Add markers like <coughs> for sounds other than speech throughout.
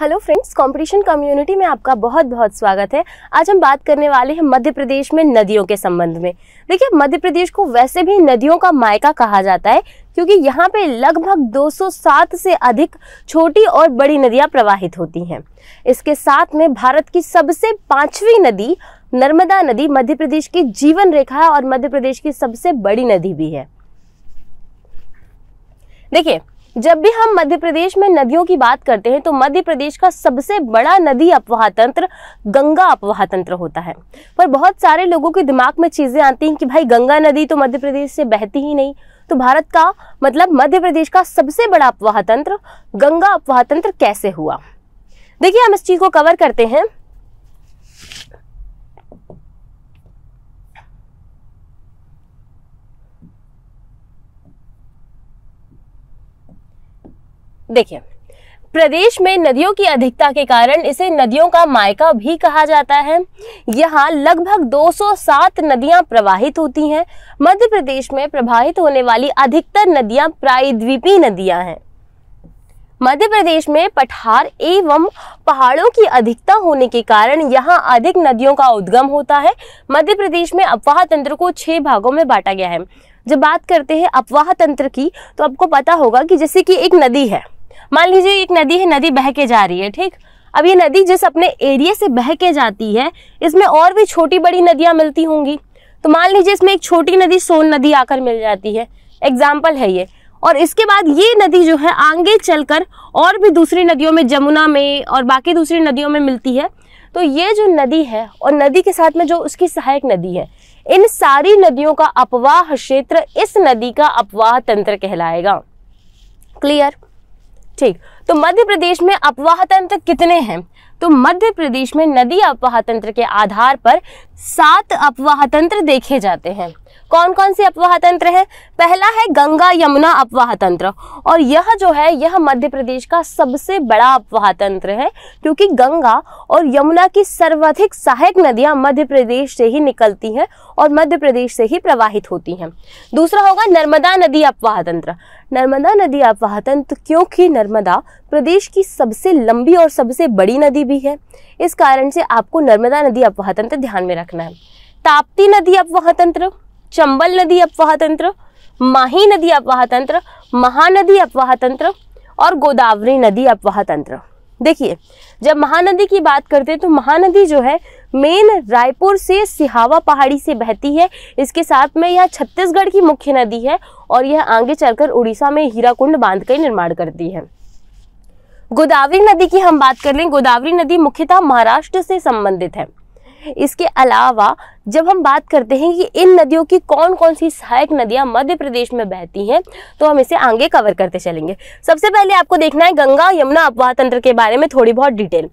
hello friends competition community में आपका बहुत बहुत स्वागत है आज हम बात करने वाले हैं मध्य प्रदेश में नदियों के संबंध में देखिए मध्य प्रदेश को वैसे भी नदियों का मायका कहा जाता है क्योंकि यहाँ पे लगभग 207 से अधिक छोटी और बड़ी नदियाँ प्रवाहित होती हैं इसके साथ में भारत की सबसे पाँचवीं नदी नर्मदा नदी मध्य प्रदेश की जीवन रेखा है और मध्य प्रदेश की सबसे बड़ी नदी भी है देखिए जब भी हम मध्य प्रदेश में नदियों की बात करते हैं तो मध्य प्रदेश का सबसे बड़ा नदी अपवाह तंत्र गंगा अपवाह तंत्र होता है पर बहुत सारे लोगों के दिमाग में चीज़ें आती हैं कि भाई गंगा नदी तो मध्य प्रदेश से बहती ही नहीं तो भारत का मतलब मध्य प्रदेश का सबसे बड़ा अपवाह तंत्र गंगा अपवाह तंत्र कैसे हुआ देखिए हम इस चीज़ को कवर करते हैं देखिए प्रदेश में नदियों की अधिकता के कारण इसे नदियों का मायका भी कहा जाता है यहाँ लगभग 207 नदियां प्रवाहित होती हैं मध्य प्रदेश में प्रवाहित होने वाली अधिकतर नदियां प्रायद्वीपीय नदियां हैं मध्य प्रदेश में पठार एवं पहाड़ों की अधिकता होने के कारण यहाँ अधिक नदियों का उद्गम होता है मध्य प्रदेश में अपवाह तंत्र को छह भागों में बांटा गया है जब बात करते हैं अपवाह तंत्र की तो आपको पता होगा कि जैसे कि एक नदी है मान लीजिए एक नदी है नदी बह के जा रही है ठीक अब ये नदी जिस अपने एरिया से बह के जाती है इसमें और भी छोटी बड़ी नदियां मिलती होंगी तो मान लीजिए इसमें एक छोटी नदी सोन नदी आकर मिल जाती है एग्जाम्पल है ये और इसके बाद ये नदी जो है आगे चलकर और भी दूसरी नदियों में जमुना में और बाकी दूसरी नदियों में मिलती है तो ये जो नदी है और नदी के साथ में जो उसकी सहायक नदी है इन सारी नदियों का अपवाह क्षेत्र इस नदी का अपवाह तंत्र कहलाएगा क्लियर ठीक तो मध्य प्रदेश में अपवाह तंत्र कितने हैं तो मध्य प्रदेश में नदी अपवाह तंत्र के आधार पर सात अपवाह तंत्र देखे जाते हैं कौन कौन से अपवाह तंत्र है पहला है गंगा यमुना अपवाह तंत्र और यह जो है यह मध्य प्रदेश का सबसे बड़ा अपवाह तंत्र है क्योंकि गंगा और यमुना की सर्वाधिक सहायक नदियां मध्य प्रदेश से ही निकलती हैं और मध्य प्रदेश से ही प्रवाहित होती हैं दूसरा होगा नर्मदा नदी अपवाह तंत्र नर्मदा नदी अपवाह तंत्र क्योंकि नर्मदा प्रदेश की सबसे लंबी और सबसे बड़ी नदी भी है इस कारण से आपको नर्मदा नदी अपवाह तंत्र ध्यान में रखना है ताप्ती नदी अपवाह तंत्र चंबल नदी अपवाह तंत्र माही नदी अपवाह तंत्र महानदी अपवाह तंत्र और गोदावरी नदी अपवाह तंत्र देखिए जब महानदी की बात करते हैं तो महानदी जो है मेन रायपुर से सिहावा पहाड़ी से बहती है इसके साथ में यह छत्तीसगढ़ की मुख्य नदी है और यह आगे चलकर उड़ीसा में हीराकुंड बांध का निर्माण करती है गोदावरी नदी की हम बात कर लें गोदावरी नदी मुख्यतः महाराष्ट्र से संबंधित है इसके अलावा जब हम बात करते हैं कि इन नदियों की कौन कौन सी सहायक नदियां मध्य प्रदेश में बहती हैं तो हम इसे आगे कवर करते चलेंगे सबसे पहले आपको देखना है गंगा यमुना अपवाह तंत्र के बारे में थोड़ी बहुत डिटेल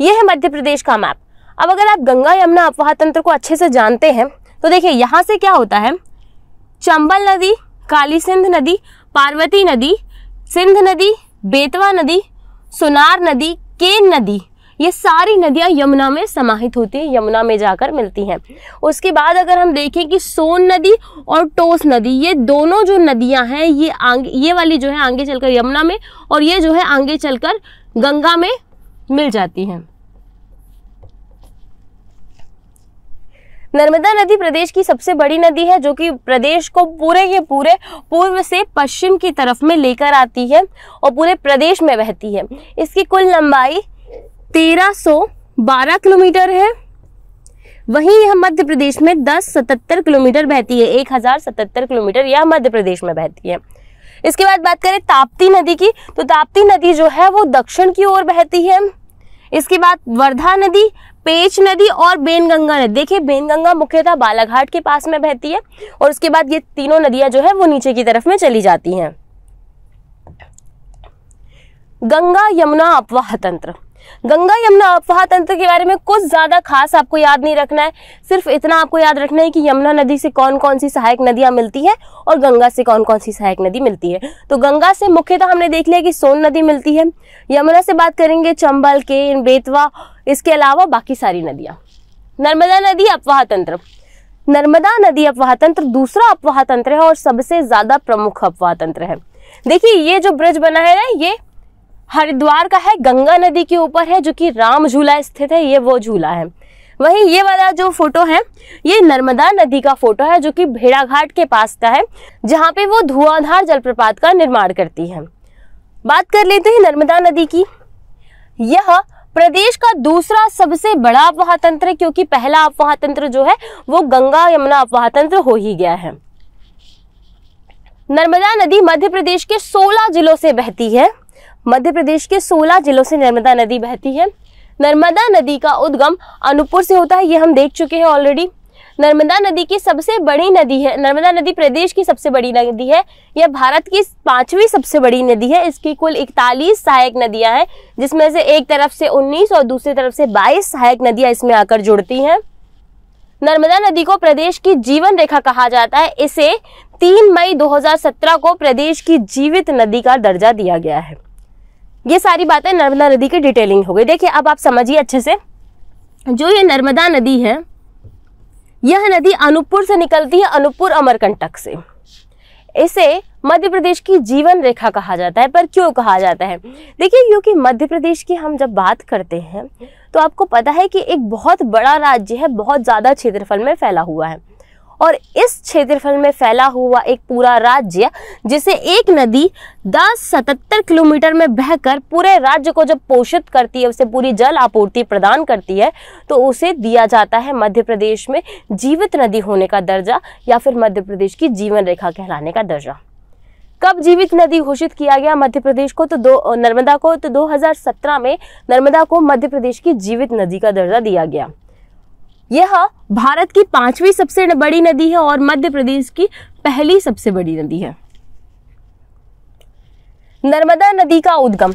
ये है मध्य प्रदेश का मैप अब अगर आप गंगा यमुना अपवाह तंत्र को अच्छे से जानते हैं तो देखिए यहाँ से क्या होता है चंबल नदी काली सिंध नदी पार्वती नदी सिंध नदी बेतवा नदी सुनार नदी केन नदी ये सारी नदियाँ यमुना में समाहित होती हैं यमुना में जाकर मिलती हैं उसके बाद अगर हम देखें कि सोन नदी और टोस नदी ये दोनों जो नदियाँ हैं ये आगे ये वाली जो है आगे चलकर यमुना में और ये जो है आगे चलकर गंगा में मिल जाती हैं नर्मदा नदी प्रदेश की सबसे बड़ी नदी है जो कि प्रदेश को पूरे के पूरे पूर्व से पश्चिम की तरफ में लेकर आती है और पूरे प्रदेश में बहती है इसकी कुल लंबाई 1312 किलोमीटर है वहीं यह मध्य प्रदेश में दस सतहत्तर किलोमीटर बहती है एक हजार सतहत्तर किलोमीटर यह मध्य प्रदेश में बहती है इसके बाद बात करें ताप्ती नदी की तो ताप्ती नदी जो है वो दक्षिण की ओर बहती है इसके बाद वर्धा नदी पेच नदी और बेनगंगा नदी देखिए बेनगंगा मुख्यतः बालाघाट के पास में बहती है और उसके बाद ये तीनों नदियां जो है वो नीचे की तरफ में चली जाती हैं गंगा यमुना अपवाह तंत्र गंगा यमुना अफवाह तंत्र के बारे में कुछ ज्यादा खास आपको याद नहीं रखना है सिर्फ इतना आपको याद रखना है कि यमुना नदी से कौन कौन सी सहायक नदियां मिलती है और गंगा से कौन कौन सी सहायक नदी मिलती है तो गंगा से मुख्यतः हमने देख लिया कि सोन नदी मिलती है यमुना से बात करेंगे चंबल केन बेतवा इसके अलावा बाकी सारी नदियां नर्मदा नदी अपवाह तंत्र नर्मदा नदी अपवाह तंत्र दूसरा अपवाह तंत्र है और सबसे ज्यादा प्रमुख अपवाह तंत्र है देखिए ये जो ब्रिज बना है ना ये हरिद्वार का है गंगा नदी के ऊपर है जो कि राम झूला स्थित है ये वो झूला है वहीं ये वाला जो फोटो है ये नर्मदा नदी का फोटो है जो कि भेड़ाघाट के पास का है जहाँ पे वो धुआंधार जलप्रपात का निर्माण करती है बात कर लेते हैं नर्मदा नदी की यह प्रदेश का दूसरा सबसे बड़ा अपवाह तंत्र क्योंकि पहला अपवाह तंत्र जो है वो गंगा यमुना अपवाह तंत्र हो ही गया है नर्मदा नदी मध्य प्रदेश के 16 जिलों से बहती है मध्य प्रदेश के 16 जिलों से नर्मदा नदी बहती है नर्मदा नदी का उद्गम अनूपपुर से होता है ये हम देख चुके हैं ऑलरेडी नर्मदा नदी की सबसे बड़ी नदी है नर्मदा नदी प्रदेश की सबसे बड़ी नदी है यह भारत की पांचवी सबसे बड़ी नदी है इसकी कुल इकतालीस सहायक नदियां हैं जिसमें से एक तरफ से 19 और दूसरी तरफ से 22 सहायक नदियां इसमें आकर जुड़ती हैं नर्मदा नदी को प्रदेश की जीवन रेखा कहा जाता है इसे तीन मई दो को प्रदेश की जीवित नदी का दर्जा दिया गया है ये सारी बातें नर्मदा नदी की डिटेलिंग हो गई देखिए अब आप समझिए अच्छे से जो ये नर्मदा नदी है यह नदी अनूपपुर से निकलती है अनूपपुर अमरकंटक से इसे मध्य प्रदेश की जीवन रेखा कहा जाता है पर क्यों कहा जाता है देखिए क्योंकि मध्य प्रदेश की हम जब बात करते हैं तो आपको पता है कि एक बहुत बड़ा राज्य है बहुत ज़्यादा क्षेत्रफल में फैला हुआ है और इस क्षेत्रफल में फैला हुआ एक पूरा राज्य जिसे एक नदी दस सतहत्तर किलोमीटर में बहकर पूरे राज्य को जब पोषित करती है उसे पूरी जल आपूर्ति प्रदान करती है तो उसे दिया जाता है मध्य प्रदेश में जीवित नदी होने का दर्जा या फिर मध्य प्रदेश की जीवन रेखा कहलाने का दर्जा कब जीवित नदी घोषित किया गया मध्य प्रदेश को तो दो नर्मदा को तो 2017 में नर्मदा को मध्य प्रदेश की जीवित नदी का दर्जा दिया गया यह भारत की पांचवी सबसे बड़ी नदी है और मध्य प्रदेश की पहली सबसे बड़ी नदी है नर्मदा नदी का उद्गम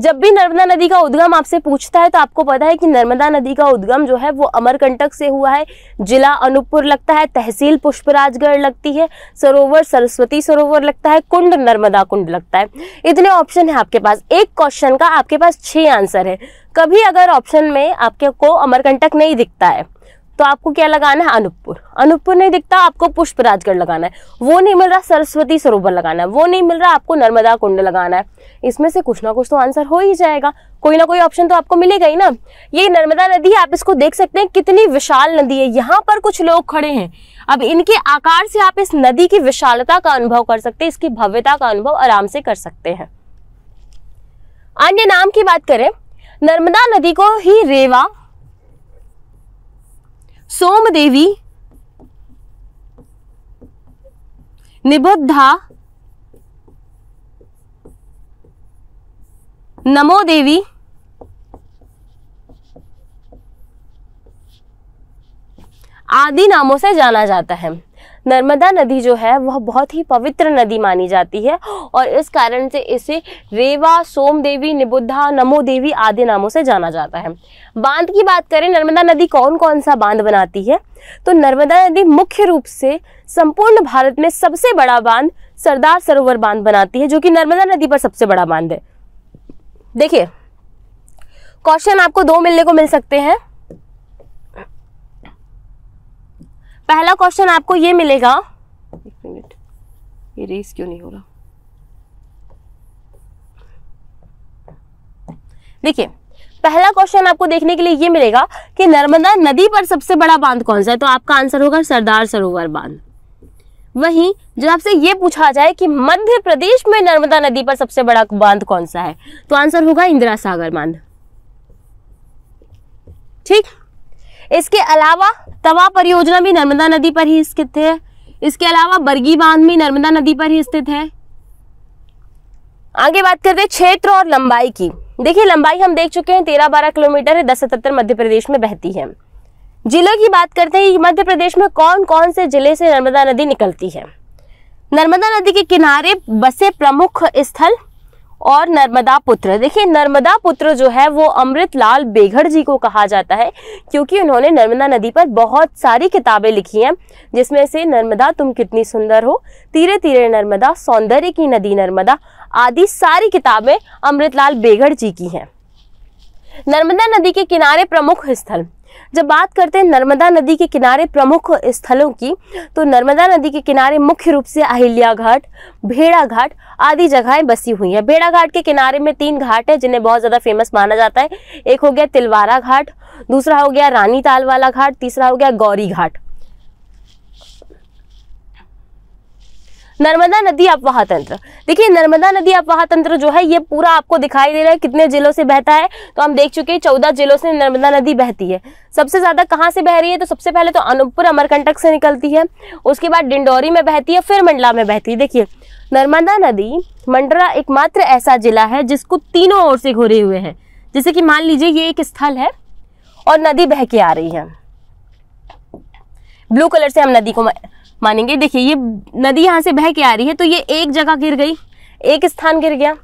जब भी नर्मदा नदी का उद्गम आपसे पूछता है तो आपको पता है कि नर्मदा नदी का उद्गम जो है वो अमरकंटक से हुआ है जिला अनूपपुर लगता है तहसील पुष्पराजगढ़ लगती है सरोवर सरस्वती सरोवर लगता है कुंड नर्मदा कुंड लगता है इतने ऑप्शन है आपके पास एक क्वेश्चन का आपके पास छः आंसर है कभी अगर ऑप्शन में आपके को अमरकंटक नहीं दिखता है तो आपको क्या लगाना है अनूपपुर अनूपपुर नहीं दिखता आपको पुष्प राजगढ़ लगाना है वो नहीं मिल रहा सरस्वती सरोवर लगाना है वो नहीं मिल रहा आपको नर्मदा कुंड लगाना है इसमें से कुछ ना कुछ तो आंसर हो ही जाएगा कोई ना कोई ऑप्शन तो आपको मिलेगा ही ना ये नर्मदा नदी है आप इसको देख सकते हैं कितनी विशाल नदी है यहाँ पर कुछ लोग खड़े हैं अब इनके आकार से आप इस नदी की विशालता का अनुभव कर सकते हैं इसकी भव्यता का अनुभव आराम से कर सकते हैं अन्य नाम की बात करें नर्मदा नदी को ही रेवा सोमदेवी निबुद्धा नमो देवी आदि नामों से जाना जाता है नर्मदा नदी जो है वह बहुत ही पवित्र नदी मानी जाती है और इस कारण से इसे रेवा सोम देवी निबुद्धा नमो देवी आदि नामों से जाना जाता है बांध की बात करें नर्मदा नदी कौन कौन सा बांध बनाती है तो नर्मदा नदी मुख्य रूप से संपूर्ण भारत में सबसे बड़ा बांध सरदार सरोवर बांध बनाती है जो कि नर्मदा नदी पर सबसे बड़ा बांध है देखिए क्वेश्चन आपको दो मिलने को मिल सकते हैं पहला क्वेश्चन आपको ये मिलेगा एक मिनट ये रेस क्यों नहीं हो रहा देखिए पहला क्वेश्चन आपको देखने के लिए ये मिलेगा कि नर्मदा नदी पर सबसे बड़ा बांध कौन सा है तो आपका आंसर होगा सरदार सरोवर बांध वहीं जब आपसे ये पूछा जाए कि मध्य प्रदेश में नर्मदा नदी पर सबसे बड़ा बांध कौन सा है तो आंसर होगा इंदिरा सागर बांध ठीक इसके अलावा तवा परियोजना भी नर्मदा नदी पर ही स्थित है इसके अलावा बरगी बांध भी नर्मदा नदी पर ही स्थित है आगे बात करते हैं क्षेत्र और लंबाई की देखिए लंबाई हम देख चुके हैं तेरह बारह किलोमीटर है दस सतर मध्य प्रदेश में बहती है जिलों की बात करते हैं मध्य प्रदेश में कौन कौन से जिले से नर्मदा नदी निकलती है नर्मदा नदी के किनारे बसे प्रमुख स्थल और नर्मदा पुत्र देखिए नर्मदा पुत्र जो है वो अमृत लाल बेघड़ जी को कहा जाता है क्योंकि उन्होंने नर्मदा नदी पर बहुत सारी किताबें लिखी हैं जिसमें से नर्मदा तुम कितनी सुंदर हो तीरे तीरे नर्मदा सौंदर्य की नदी नर्मदा आदि सारी किताबें अमृत लाल बेघड़ जी की हैं नर्मदा नदी के किनारे प्रमुख स्थल जब बात करते हैं नर्मदा नदी के किनारे प्रमुख स्थलों की तो नर्मदा नदी के किनारे मुख्य रूप से अहिल्या घाट भेड़ा घाट आदि जगहें बसी हुई हैं भेड़ा घाट के किनारे में तीन घाट है जिन्हें बहुत ज़्यादा फेमस माना जाता है एक हो गया तिलवारा घाट दूसरा हो गया रानी ताल वाला घाट तीसरा हो गया गौरी घाट नर्मदा नदी अपवाह तंत्र देखिए नर्मदा नदी अपवाह तंत्र जो है ये पूरा आपको दिखाई दे रहा है कितने जिलों से बहता है तो हम देख चुके हैं चौदह जिलों से नर्मदा नदी बहती है सबसे ज्यादा कहाँ से बह रही है तो सबसे पहले तो अनूपपुर अमरकंटक से निकलती है उसके बाद डिंडोरी में बहती है फिर मंडला में बहती है देखिए नर्मदा नदी मंडला एकमात्र ऐसा जिला है जिसको तीनों ओर से घोरे हुए हैं जैसे कि मान लीजिए ये एक स्थल है और नदी बह के आ रही है ब्लू कलर से हम नदी को मानेंगे देखिए ये नदी यहाँ से बह के आ रही है तो ये एक जगह गिर गई एक स्थान गिर गया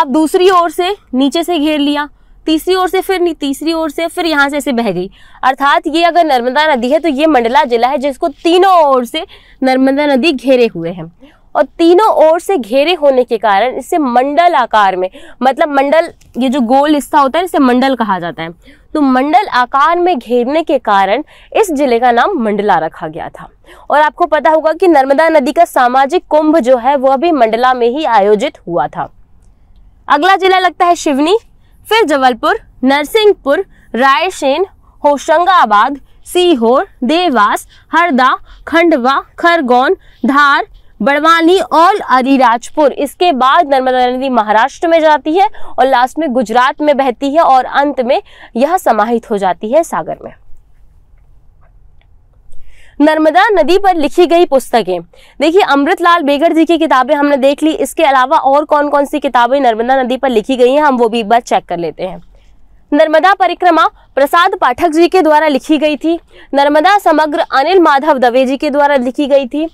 अब दूसरी ओर से नीचे से घेर लिया तीसरी ओर से फिर तीसरी ओर से फिर यहाँ से ऐसे बह गई अर्थात ये अगर नर्मदा नदी है तो ये मंडला जिला है जिसको तीनों ओर से नर्मदा नदी घेरे हुए हैं और तीनों ओर से घेरे होने के कारण इसे मंडल आकार में मतलब मंडल ये जो गोल हिस्सा होता है इसे मंडल कहा जाता है तो मंडल आकार में घेरने के कारण इस जिले का नाम मंडला रखा गया था और आपको पता होगा कि नर्मदा नदी का सामाजिक कुंभ जो है वह भी मंडला में ही आयोजित हुआ था अगला जिला लगता है शिवनी फिर जबलपुर नरसिंहपुर रायसेन होशंगाबाद सीहोर देवास हरदा खंडवा खरगोन धार बड़वानी और अलीराजपुर इसके बाद नर्मदा नदी महाराष्ट्र में जाती है और लास्ट में गुजरात में बहती है और अंत में यह समाहित हो जाती है सागर में नर्मदा नदी पर लिखी गई पुस्तकें देखिए अमृतलाल बेगर जी की किताबें हमने देख ली इसके अलावा और कौन कौन सी किताबें नर्मदा नदी पर लिखी गई हैं हम वो भी एक बार चेक कर लेते हैं नर्मदा परिक्रमा प्रसाद पाठक जी के द्वारा लिखी गई थी नर्मदा समग्र अनिल माधव दवे जी के द्वारा लिखी गई थी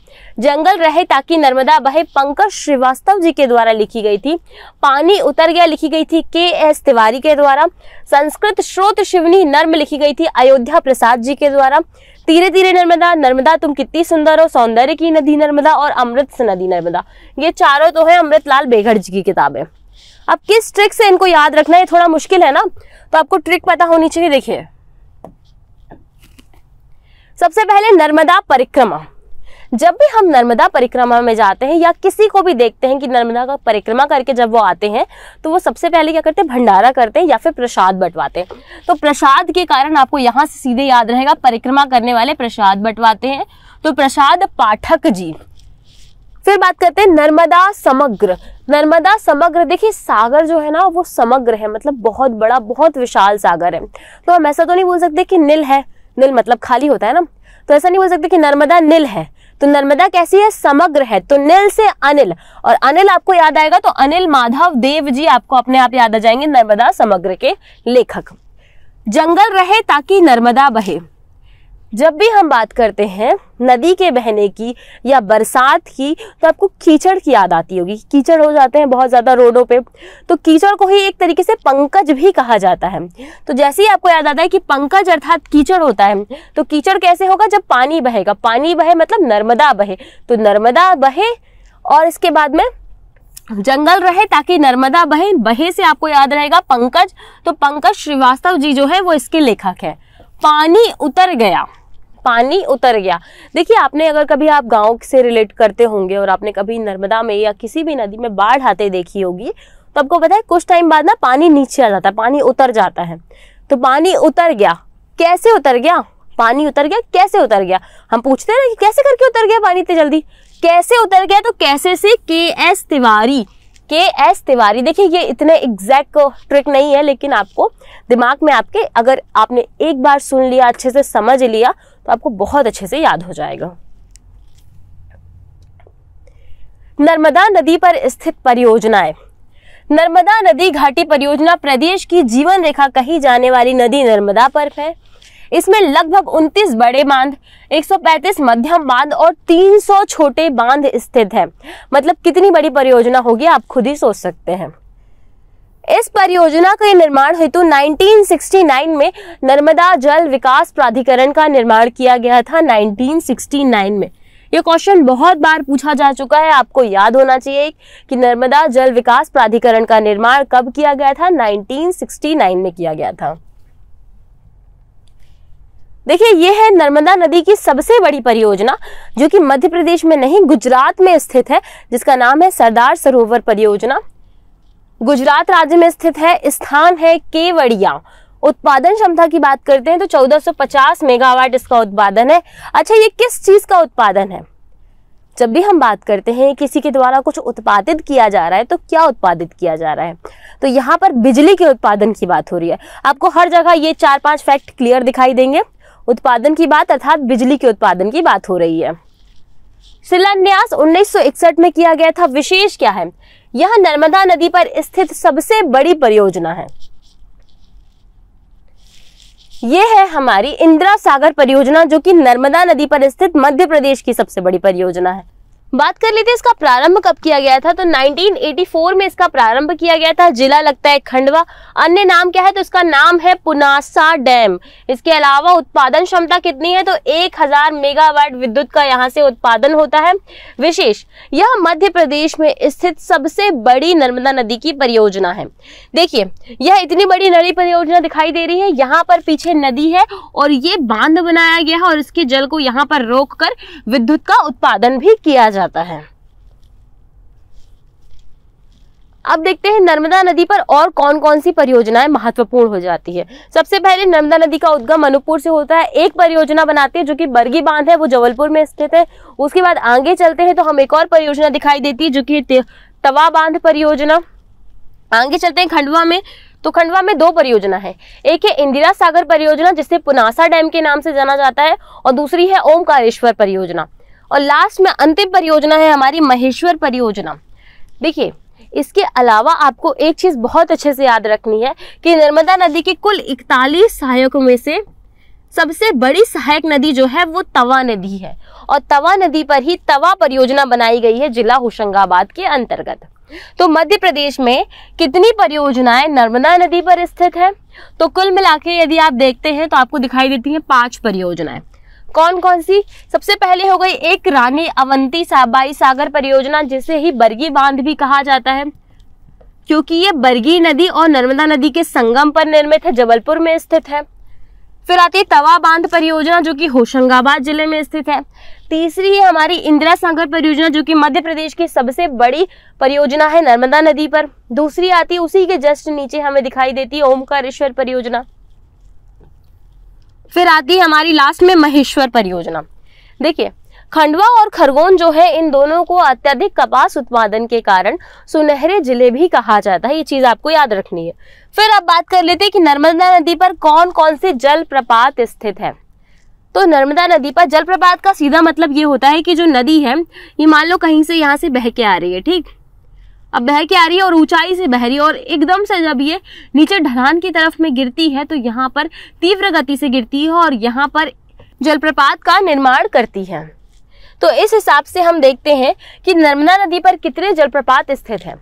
जंगल रहे ताकि नर्मदा बहे पंकज श्रीवास्तव जी के द्वारा लिखी गई थी पानी उतर गया लिखी गई थी के एस तिवारी के द्वारा संस्कृत श्रोत शिवनी नर्म लिखी गई थी अयोध्या प्रसाद जी के द्वारा तीरे तीरे नर्मदा नर्मदा तुम कितनी सुंदर हो सौंदर्य की नदी नर्मदा और अमृत नदी नर्मदा ये चारों तो है अमृतलाल बेघर जी की किताबें अब किस ट्रिक से इनको याद रखना है थोड़ा मुश्किल है ना तो आपको ट्रिक पता होनी चाहिए देखिए सबसे पहले नर्मदा परिक्रमा जब भी हम नर्मदा परिक्रमा में जाते हैं या किसी को भी देखते हैं कि नर्मदा का परिक्रमा करके जब वो आते हैं तो वो सबसे पहले क्या करते हैं भंडारा करते हैं या फिर प्रसाद बंटवाते हैं तो प्रसाद के कारण आपको यहाँ से सीधे याद रहेगा परिक्रमा करने वाले प्रसाद बंटवाते हैं तो प्रसाद पाठक जी फिर बात करते हैं नर्मदा समग्र नर्मदा समग्र देखिए सागर जो है ना वो समग्र है मतलब बहुत बड़ा बहुत विशाल सागर है तो हम ऐसा तो नहीं बोल सकते कि नील है नील मतलब खाली होता है ना तो ऐसा नहीं बोल सकते कि नर्मदा नील है तो नर्मदा कैसी है समग्र है तो नील से अनिल और अनिल आपको याद आएगा तो अनिल माधव देव जी आपको अपने आप याद आ जाएंगे नर्मदा समग्र के लेखक जंगल रहे ताकि नर्मदा बहे जब भी हम बात करते हैं नदी के बहने की या बरसात की तो आपको कीचड़ की याद आती होगी कीचड़ हो जाते हैं बहुत ज़्यादा रोडों पे तो कीचड़ को ही एक तरीके से पंकज भी कहा जाता है तो जैसे ही आपको याद आता है कि पंकज अर्थात कीचड़ होता है तो कीचड़ कैसे होगा जब पानी बहेगा पानी बहे मतलब नर्मदा बहे तो नर्मदा बहे और इसके बाद में जंगल रहे ताकि नर्मदा बहे बहे से आपको याद रहेगा पंकज तो पंकज श्रीवास्तव जी जो है वो इसके लेखक है पानी उतर गया पानी उतर गया देखिए आपने अगर कभी आप गांव से रिलेट करते होंगे और आपने कभी नर्मदा में या किसी भी नदी में बाढ़ आते देखी होगी तो आपको पता है कुछ टाइम बाद ना पानी नीचे आ जाता है पानी उतर जाता है तो पानी उतर गया कैसे उतर गया पानी उतर गया कैसे उतर गया हम पूछते हैं ना कि कैसे करके उतर गया पानी इतनी जल्दी कैसे उतर गया तो कैसे से के एस तिवारी के एस तिवारी देखिए ये इतने एग्जैक्ट ट्रिक नहीं है लेकिन आपको दिमाग में आपके अगर आपने एक बार सुन लिया अच्छे से समझ लिया तो आपको बहुत अच्छे से याद हो जाएगा नर्मदा नदी पर स्थित परियोजनाएं नर्मदा नदी घाटी परियोजना प्रदेश की जीवन रेखा कही जाने वाली नदी नर्मदा पर है इसमें लगभग 29 बड़े बांध 135 मध्यम बांध और 300 छोटे बांध स्थित हैं मतलब कितनी बड़ी परियोजना होगी आप खुद ही सोच सकते हैं इस परियोजना के निर्माण हेतु 1969 में नर्मदा जल विकास प्राधिकरण का निर्माण किया गया था 1969 में ये क्वेश्चन बहुत बार पूछा जा चुका है आपको याद होना चाहिए कि नर्मदा जल विकास प्राधिकरण का निर्माण कब किया गया था 1969 में किया गया था देखिए ये है नर्मदा नदी की सबसे बड़ी परियोजना जो कि मध्य प्रदेश में नहीं गुजरात में स्थित है जिसका नाम है सरदार सरोवर परियोजना गुजरात राज्य में स्थित है स्थान है केवड़िया उत्पादन क्षमता की बात करते हैं तो 1450 मेगावाट इसका उत्पादन है अच्छा ये किस चीज़ का उत्पादन है जब भी हम बात करते हैं किसी के द्वारा कुछ उत्पादित किया जा रहा है तो क्या उत्पादित किया जा रहा है तो यहाँ पर बिजली के उत्पादन की बात हो रही है आपको हर जगह ये चार पांच फैक्ट क्लियर दिखाई देंगे उत्पादन की बात अर्थात बिजली के उत्पादन की बात हो रही है शिलान्यास उन्नीस में किया गया था विशेष क्या है यह नर्मदा नदी पर स्थित सबसे बड़ी परियोजना है यह है हमारी इंदिरा सागर परियोजना जो कि नर्मदा नदी पर स्थित मध्य प्रदेश की सबसे बड़ी परियोजना है बात कर लेते हैं इसका प्रारंभ कब किया गया था तो 1984 में इसका प्रारंभ किया गया था जिला लगता है खंडवा अन्य नाम क्या है तो इसका नाम है पुनासा डैम इसके अलावा उत्पादन क्षमता कितनी है तो 1000 मेगावाट विद्युत का यहाँ से उत्पादन होता है विशेष यह मध्य प्रदेश में स्थित सबसे बड़ी नर्मदा नदी की परियोजना है देखिए यह इतनी बड़ी नदी परियोजना दिखाई दे रही है यहाँ पर पीछे नदी है और ये बांध बनाया गया है और इसके जल को यहाँ पर रोक विद्युत का उत्पादन भी किया जा जाता है अब देखते हैं नर्मदा नदी पर और कौन कौन सी परियोजनाएं महत्वपूर्ण हो जाती है सबसे पहले नर्मदा नदी का उद्गम अनुपुर से होता है एक परियोजना बनाती है जो कि बरगी बांध है वो जबलपुर में स्थित है उसके बाद आगे चलते हैं तो हम एक और परियोजना दिखाई देती है जो कि तवा बांध परियोजना आगे चलते हैं खंडवा में तो खंडवा में दो परियोजना है एक है इंदिरा सागर परियोजना जिसे पुनासा डैम के नाम से जाना जाता है और दूसरी है ओमकारेश्वर परियोजना और लास्ट में अंतिम परियोजना है हमारी महेश्वर परियोजना देखिए इसके अलावा आपको एक चीज़ बहुत अच्छे से याद रखनी है कि नर्मदा नदी के कुल इकतालीस सहायकों में से सबसे बड़ी सहायक नदी जो है वो तवा नदी है और तवा नदी पर ही तवा परियोजना बनाई गई है जिला होशंगाबाद के अंतर्गत तो मध्य प्रदेश में कितनी परियोजनाएं नर्मदा नदी पर स्थित है तो कुल मिला यदि आप देखते हैं तो आपको दिखाई देती है पांच परियोजनाएं कौन कौन सी सबसे पहले हो गई एक रानी अवंती साबाई सागर परियोजना जिसे ही बरगी बांध भी कहा जाता है क्योंकि ये बरगी नदी और नर्मदा नदी के संगम पर निर्मित है जबलपुर में स्थित है फिर आती है तवा बांध परियोजना जो कि होशंगाबाद जिले में स्थित है तीसरी है हमारी इंदिरा सागर परियोजना जो कि मध्य प्रदेश की सबसे बड़ी परियोजना है नर्मदा नदी पर दूसरी आती है उसी के जस्ट नीचे हमें दिखाई देती है ओमकारेश्वर परियोजना फिर आती है हमारी लास्ट में महेश्वर परियोजना देखिए खंडवा और खरगोन जो है इन दोनों को अत्यधिक कपास उत्पादन के कारण सुनहरे जिले भी कहा जाता है ये चीज आपको याद रखनी है फिर अब बात कर लेते हैं कि नर्मदा नदी पर कौन कौन से जलप्रपात स्थित है तो नर्मदा नदी पर जलप्रपात का सीधा मतलब ये होता है कि जो नदी है ये मान लो कहीं से यहाँ से बह के आ रही है ठीक अब बह के आ रही है और ऊंचाई से बह रही है और एकदम से जब ये नीचे ढलान की तरफ में गिरती है तो यहाँ पर तीव्र गति से गिरती है और यहाँ पर जलप्रपात का निर्माण करती है तो इस हिसाब से हम देखते हैं कि नर्मदा नदी पर कितने जलप्रपात स्थित हैं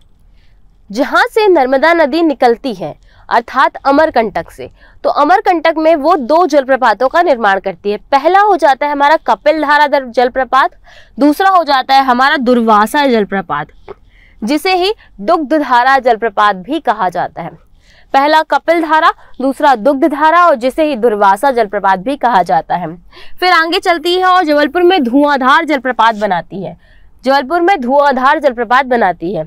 जहाँ से नर्मदा नदी निकलती है अर्थात अमरकंटक से तो अमरकंटक में वो दो जलप्रपातों का निर्माण करती है पहला हो जाता है हमारा कपिल धारा जलप्रपात दूसरा हो जाता है हमारा दुर्वासा जलप्रपात जिसे ही दुग्धधारा जलप्रपात भी कहा जाता है पहला कपिल धारा दूसरा दुग्ध धारा और जिसे ही दुर्वासा जलप्रपात भी कहा जाता है फिर आगे चलती है और जबलपुर में धुआंधार जलप्रपात बनाती है जबलपुर में धुआंधार जलप्रपात बनाती है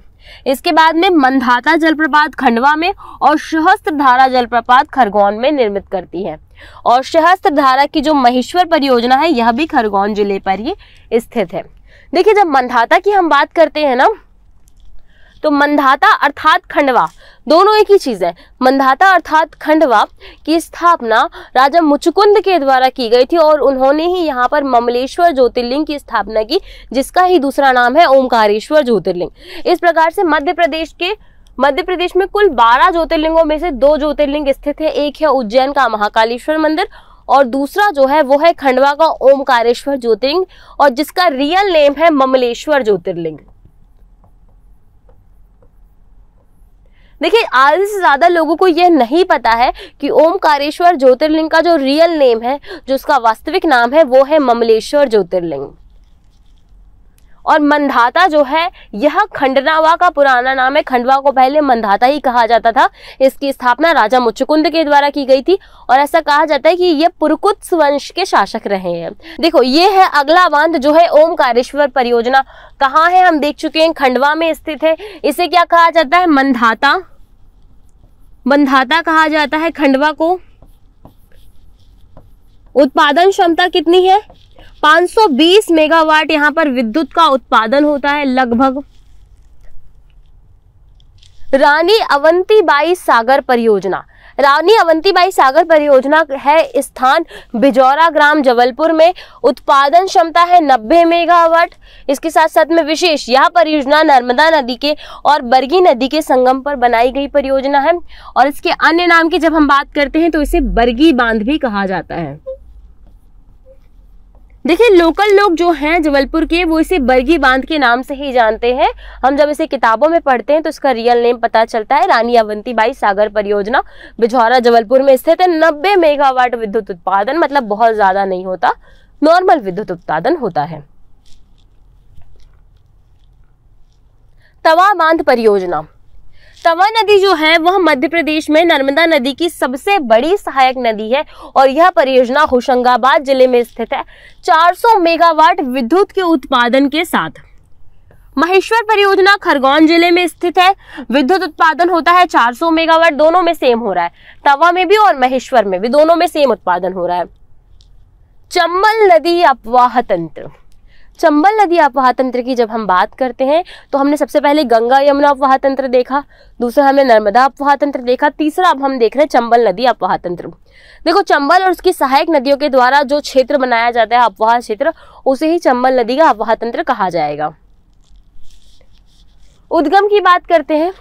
इसके बाद में मंधाता जलप्रपात खंडवा में और सहस्त्र धारा जलप्रपात खरगोन में निर्मित करती है और सहस्त्र धारा की जो महेश्वर परियोजना है यह भी खरगोन जिले पर ही स्थित है देखिए जब मंधाता की हम बात करते हैं ना तो मंधाता अर्थात खंडवा दोनों एक ही चीज़ है मंधाता अर्थात खंडवा की स्थापना राजा मुचुकुंद के द्वारा की गई थी और उन्होंने ही यहाँ पर ममलेश्वर ज्योतिर्लिंग की स्थापना की जिसका ही दूसरा नाम है ओमकारेश्वर ज्योतिर्लिंग इस प्रकार से मध्य प्रदेश के मध्य प्रदेश में कुल 12 ज्योतिर्लिंगों में से दो ज्योतिर्लिंग स्थित है एक है उज्जैन का महाकालेश्वर मंदिर और दूसरा जो है वो है खंडवा का ओमकारेश्वर ज्योतिर्लिंग और जिसका रियल नेम है ममलेश्वर ज्योतिर्लिंग देखिए आज से ज़्यादा लोगों को यह नहीं पता है कि ओमकारेश्वर ज्योतिर्लिंग का जो रियल नेम है जो उसका वास्तविक नाम है वो है ममलेश्वर ज्योतिर्लिंग और मंधाता जो है यह खंडनावा का पुराना नाम है खंडवा को पहले मंधाता ही कहा जाता था इसकी स्थापना राजा मुचुकुंद के द्वारा की गई थी और ऐसा कहा जाता है कि यह पुरकुत वंश के शासक रहे हैं देखो ये है अगला बांध जो है ओमकारेश्वर परियोजना कहाँ है हम देख चुके हैं खंडवा में स्थित है इसे क्या कहा जाता है मंधाता मंधाता कहा जाता है खंडवा को उत्पादन क्षमता कितनी है 520 मेगावाट यहां पर विद्युत का उत्पादन होता है लगभग रानी अवंती बाई सागर परियोजना रानी अवंतीबाई सागर परियोजना है स्थान बिजौरा ग्राम जबलपुर में उत्पादन क्षमता है 90 मेगावाट इसके साथ साथ में विशेष यह परियोजना नर्मदा नदी के और बरगी नदी के संगम पर बनाई गई परियोजना है और इसके अन्य नाम की जब हम बात करते हैं तो इसे बरगी बांध भी कहा जाता है देखिए लोकल लोग जो हैं जबलपुर के वो इसे बरगी बांध के नाम से ही जानते हैं हम जब इसे किताबों में पढ़ते हैं तो इसका रियल नेम पता चलता है रानी अवंती बाई सागर परियोजना बिझौरा जबलपुर में स्थित है नब्बे मेगावाट विद्युत उत्पादन मतलब बहुत ज्यादा नहीं होता नॉर्मल विद्युत उत्पादन होता है तवा बांध परियोजना तवा नदी जो है वह मध्य प्रदेश में नर्मदा नदी की सबसे बड़ी सहायक नदी है और यह परियोजना होशंगाबाद जिले में स्थित है 400 मेगावाट विद्युत के उत्पादन के साथ महेश्वर परियोजना खरगोन जिले में स्थित है विद्युत उत्पादन होता है 400 मेगावाट दोनों में सेम हो रहा है तवा में भी और महेश्वर में भी दोनों में सेम उत्पादन हो रहा है चंबल नदी अपवाह तंत्र चंबल नदी अपवाह तंत्र की जब हम बात करते हैं तो हमने सबसे पहले गंगा यमुना अपवाह तंत्र देखा दूसरा हमने नर्मदा अपवाह तंत्र देखा तीसरा अब हम देख रहे हैं चंबल नदी अपवाह तंत्र देखो चंबल और उसकी सहायक नदियों के द्वारा जो क्षेत्र बनाया जाता है अपवाह क्षेत्र उसे ही चंबल नदी का अपवाह तंत्र कहा जाएगा उद्गम की बात करते हैं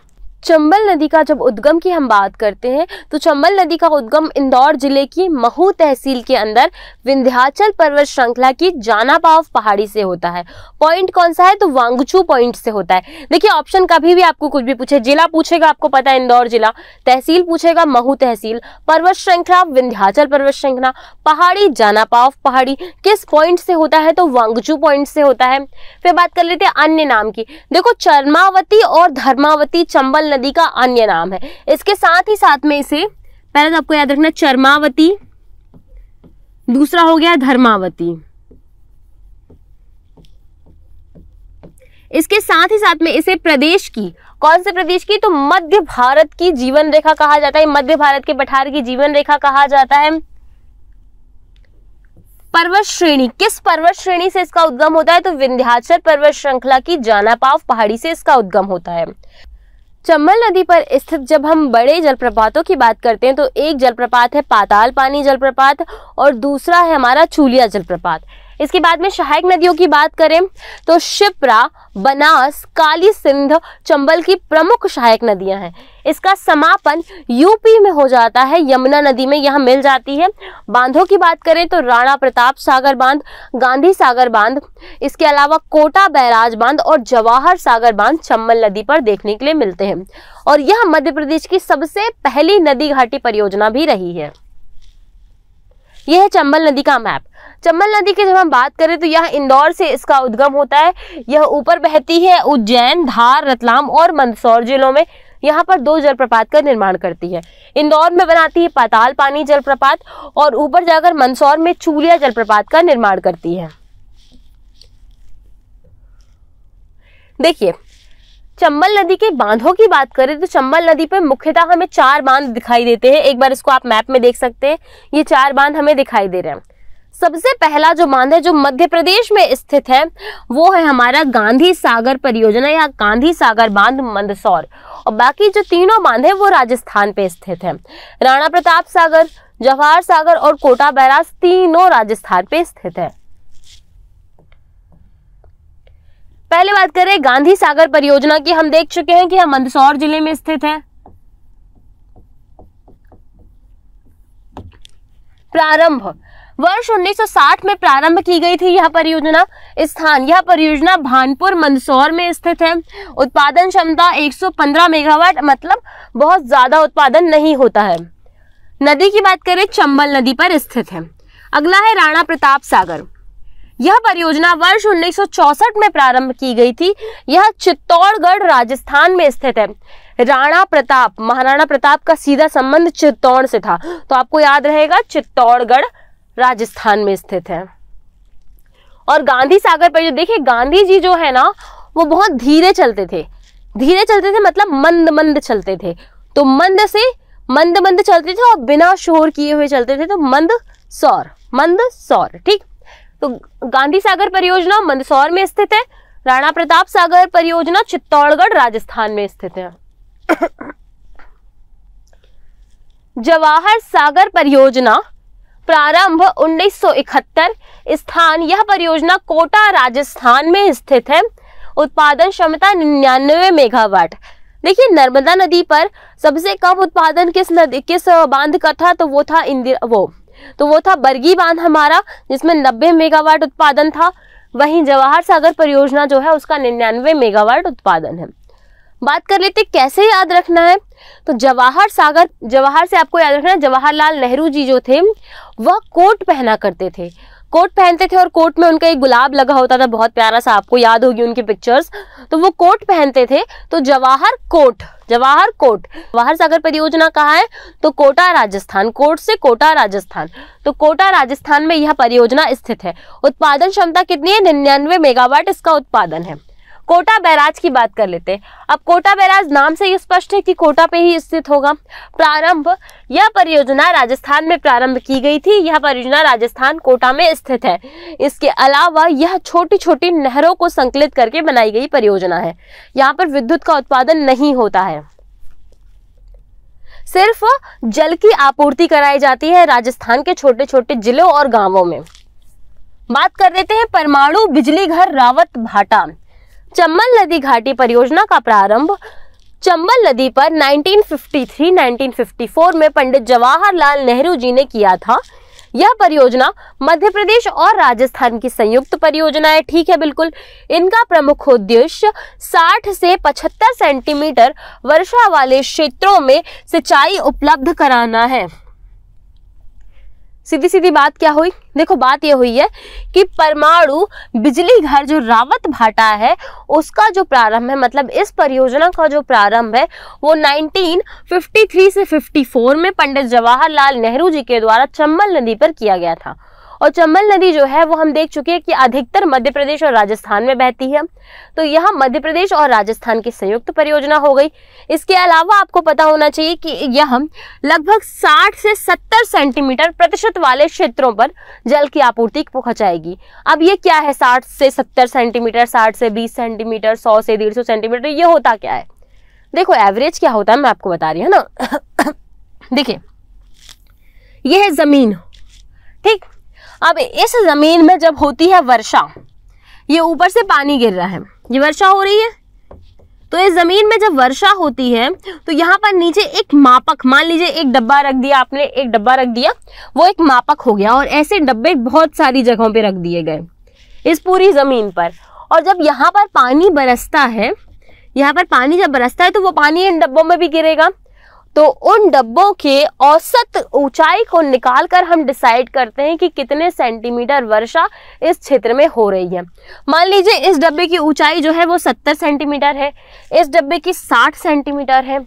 चंबल नदी का जब उद्गम की हम बात करते हैं तो चंबल नदी का उद्गम इंदौर जिले की महू तहसील के अंदर विंध्याचल पर्वत श्रृंखला की जानापाव पहाड़ी से होता है पॉइंट कौन सा है तो वांगचू पॉइंट से होता है देखिए ऑप्शन कभी भी आपको कुछ भी पूछे जिला पूछेगा आपको पता है इंदौर जिला तहसील पूछेगा महू तहसील पर्वत श्रृंखला विंध्याचल पर्वत श्रृंखला पहाड़ी जानापाव पहाड़ी किस पॉइंट से होता है तो वांगचू पॉइंट से होता है फिर बात कर लेते हैं अन्य नाम की देखो चरमावती और धर्मावती चंबल नदी का अन्य नाम है इसके साथ ही साथ में इसे पहले तो आपको याद रखना चरमावती दूसरा हो गया धर्मावती इसके साथ ही साथ में इसे प्रदेश की कौन से प्रदेश की तो मध्य भारत की जीवन रेखा कहा जाता है मध्य भारत के पठार की जीवन रेखा कहा जाता है पर्वत श्रेणी किस पर्वत श्रेणी से इसका उद्गम होता है तो विंध्याचल पर्वत श्रृंखला की जानापाव पहाड़ी से इसका उद्गम होता है चंबल नदी पर स्थित जब हम बड़े जलप्रपातों की बात करते हैं तो एक जलप्रपात है पाताल पानी जलप्रपात और दूसरा है हमारा चूलिया जलप्रपात इसके बाद में सहायक नदियों की बात करें तो शिप्रा बनास काली सिंध चंबल की प्रमुख सहायक नदियां हैं इसका समापन यूपी में हो जाता है यमुना नदी में यह मिल जाती है बांधों की बात करें तो राणा प्रताप सागर बांध गांधी सागर बांध इसके अलावा कोटा बैराज बांध और जवाहर सागर बांध चंबल नदी पर देखने के लिए मिलते हैं और यह मध्य प्रदेश की सबसे पहली नदी घाटी परियोजना भी रही है यह है चंबल नदी का मैप चंबल नदी की जब हम बात करें तो यह इंदौर से इसका उद्गम होता है यह ऊपर बहती है उज्जैन धार रतलाम और मंदसौर जिलों में यहाँ पर दो जलप्रपात का निर्माण करती है इंदौर में बनाती है पाताल पानी जलप्रपात और ऊपर जाकर मंदसौर में चूलिया जलप्रपात का निर्माण करती है देखिए चंबल नदी के बांधों की बात करें तो चंबल नदी पर मुख्यतः हमें चार बांध दिखाई देते हैं एक बार इसको आप मैप में देख सकते हैं ये चार बांध हमें दिखाई दे रहे हैं सबसे पहला जो बांध है जो मध्य प्रदेश में स्थित है वो है हमारा गांधी सागर परियोजना या गांधी सागर बांध मंदसौर और बाकी जो तीनों बांध है वो राजस्थान पे स्थित है राणा प्रताप सागर जवाहर सागर और कोटा बैराज तीनों राजस्थान पे स्थित है पहले बात करें गांधी सागर परियोजना की हम देख चुके हैं कि हम मंदसौर जिले में स्थित है प्रारंभ वर्ष 1960 में प्रारंभ की गई थी यह परियोजना स्थान यह परियोजना भानपुर मंदसौर में स्थित है उत्पादन क्षमता 115 मेगावाट मतलब बहुत ज़्यादा उत्पादन नहीं होता है नदी की बात करें चंबल नदी पर स्थित है अगला है राणा प्रताप सागर यह परियोजना वर्ष 1964 में प्रारंभ की गई थी यह चित्तौड़गढ़ राजस्थान में स्थित है राणा प्रताप महाराणा प्रताप का सीधा संबंध चित्तौड़ से था तो आपको याद रहेगा चित्तौड़गढ़ राजस्थान में स्थित है और गांधी सागर पर जो देखिए गांधी जी जो है ना वो बहुत धीरे चलते थे धीरे चलते थे मतलब मंद मंद चलते थे तो मंद से मंद मंद चलते थे और बिना शोर किए हुए चलते थे तो मंद सौर मंद सौर ठीक तो गांधी सागर परियोजना मंदसौर में स्थित है राणा प्रताप सागर परियोजना चित्तौड़गढ़ राजस्थान में स्थित है <coughs> जवाहर सागर परियोजना प्रारंभ 1971 स्थान यह परियोजना कोटा राजस्थान में स्थित है उत्पादन क्षमता निन्यानवे मेगावाट देखिए नर्मदा नदी पर सबसे कम उत्पादन किस नदी किस बांध का था तो वो था इंदिरा वो तो वो था बरगी बांध हमारा जिसमें नब्बे मेगावाट उत्पादन था वहीं जवाहर सागर परियोजना जो है उसका निन्यानवे मेगावाट उत्पादन है बात कर लेते कैसे याद रखना है तो जवाहर सागर जवाहर से आपको याद रखना है जवाहरलाल नेहरू जी जो थे वह कोट पहना करते थे कोट पहनते थे और कोट में उनका एक गुलाब लगा होता था बहुत प्यारा सा आपको याद होगी उनकी पिक्चर्स तो वो कोट पहनते थे तो जवाहर कोट जवाहर कोट जवाहर सागर परियोजना कहा है तो कोटा राजस्थान कोट से कोटा राजस्थान तो कोटा राजस्थान में यह परियोजना स्थित है उत्पादन क्षमता कितनी है निन्यानवे मेगावाट इसका उत्पादन है कोटा बैराज की बात कर लेते हैं अब कोटा बैराज नाम से ही स्पष्ट है कि कोटा पे ही स्थित होगा प्रारंभ यह परियोजना राजस्थान में प्रारंभ की गई थी यह परियोजना राजस्थान कोटा में स्थित है इसके अलावा यह छोटी छोटी नहरों को संकलित करके बनाई गई परियोजना है यहाँ पर विद्युत का उत्पादन नहीं होता है सिर्फ जल की आपूर्ति कराई जाती है राजस्थान के छोटे छोटे जिलों और गांवों में बात कर लेते हैं परमाणु बिजली घर रावत भाटा चंबल नदी घाटी परियोजना का प्रारंभ चंबल नदी पर 1953-1954 में पंडित जवाहरलाल नेहरू जी ने किया था यह परियोजना मध्य प्रदेश और राजस्थान की संयुक्त परियोजना है ठीक है बिल्कुल इनका प्रमुख उद्देश्य 60 से 75 सेंटीमीटर वर्षा वाले क्षेत्रों में सिंचाई उपलब्ध कराना है सीधी सीधी बात क्या हुई देखो बात यह हुई है कि परमाणु बिजली घर जो रावत भाटा है उसका जो प्रारंभ है मतलब इस परियोजना का जो प्रारंभ है वो 1953 से 54 में पंडित जवाहरलाल नेहरू जी के द्वारा चंबल नदी पर किया गया था और चंबल नदी जो है वो हम देख चुके हैं कि अधिकतर मध्य प्रदेश और राजस्थान में बहती है तो यह मध्य प्रदेश और राजस्थान की संयुक्त परियोजना हो गई इसके अलावा आपको पता होना चाहिए कि यह लगभग साठ से सत्तर सेंटीमीटर प्रतिशत वाले क्षेत्रों पर जल की आपूर्ति पहुंचाएगी अब ये क्या है साठ से सत्तर सेंटीमीटर साठ से बीस सेंटीमीटर सौ से डेढ़ सेंटीमीटर ये होता क्या है देखो एवरेज क्या होता है मैं आपको बता रही हूँ ना <coughs> देखिए यह है जमीन ठीक अब इस ज़मीन में जब होती है वर्षा ये ऊपर से पानी गिर रहा है ये वर्षा हो रही है तो इस ज़मीन में जब वर्षा होती है तो यहाँ पर नीचे एक मापक मान लीजिए एक डब्बा रख दिया आपने एक डब्बा रख दिया वो एक मापक हो गया और ऐसे डब्बे बहुत सारी जगहों पे रख दिए गए इस पूरी ज़मीन पर और जब यहाँ पर पानी बरसता है यहाँ पर पानी जब बरसता है तो वो पानी इन डब्बों में भी गिरेगा तो उन डब्बों के औसत ऊंचाई को निकालकर हम डिसाइड करते हैं कि कितने सेंटीमीटर वर्षा इस क्षेत्र में हो रही है मान लीजिए इस डब्बे की ऊंचाई जो है वो 70 सेंटीमीटर है इस डब्बे की 60 सेंटीमीटर है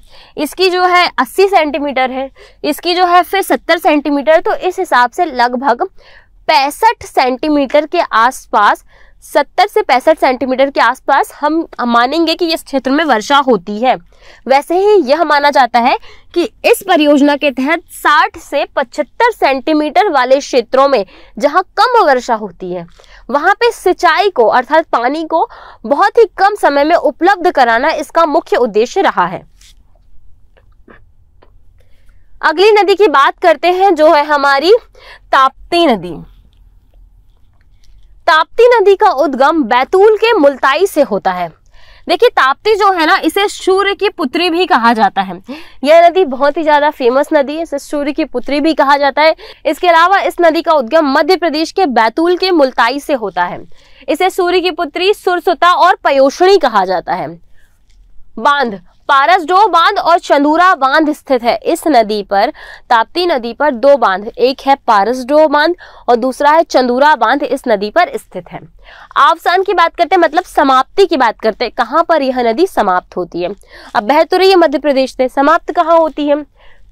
इसकी जो है 80 सेंटीमीटर है इसकी जो है फिर 70 सेंटीमीटर तो इस हिसाब से लगभग पैंसठ सेंटीमीटर के आसपास सत्तर से पैंसठ सेंटीमीटर के आसपास हम मानेंगे कि इस क्षेत्र में वर्षा होती है वैसे ही यह माना जाता है कि इस परियोजना के तहत 60 से 75 सेंटीमीटर वाले क्षेत्रों में जहां कम वर्षा होती है वहां पे सिंचाई को अर्थात पानी को बहुत ही कम समय में उपलब्ध कराना इसका मुख्य उद्देश्य रहा है अगली नदी की बात करते हैं जो है हमारी ताप्ती नदी ताप्ती नदी का उद्गम बैतूल के मुल्ताई से होता है देखिए ताप्ती जो है ना इसे सूर्य की पुत्री भी कहा जाता है यह नदी बहुत ही ज़्यादा फेमस नदी है इसे सूर्य की पुत्री भी कहा जाता है इसके अलावा इस नदी का उद्गम मध्य प्रदेश के बैतूल के मुल्ताई से होता है इसे सूर्य की पुत्री सुरसुता और पयोषणी कहा जाता है बांध पारसडो बांध और चंदूरा बांध स्थित है इस नदी पर ताप्ती नदी पर दो बांध एक है पारसडो बांध और दूसरा है चंदूरा बांध इस नदी पर स्थित है आवसान की बात करते हैं मतलब समाप्ति की बात करते हैं कहाँ पर यह नदी समाप्त होती है अब बह तो रही है मध्य प्रदेश से समाप्त कहाँ होती है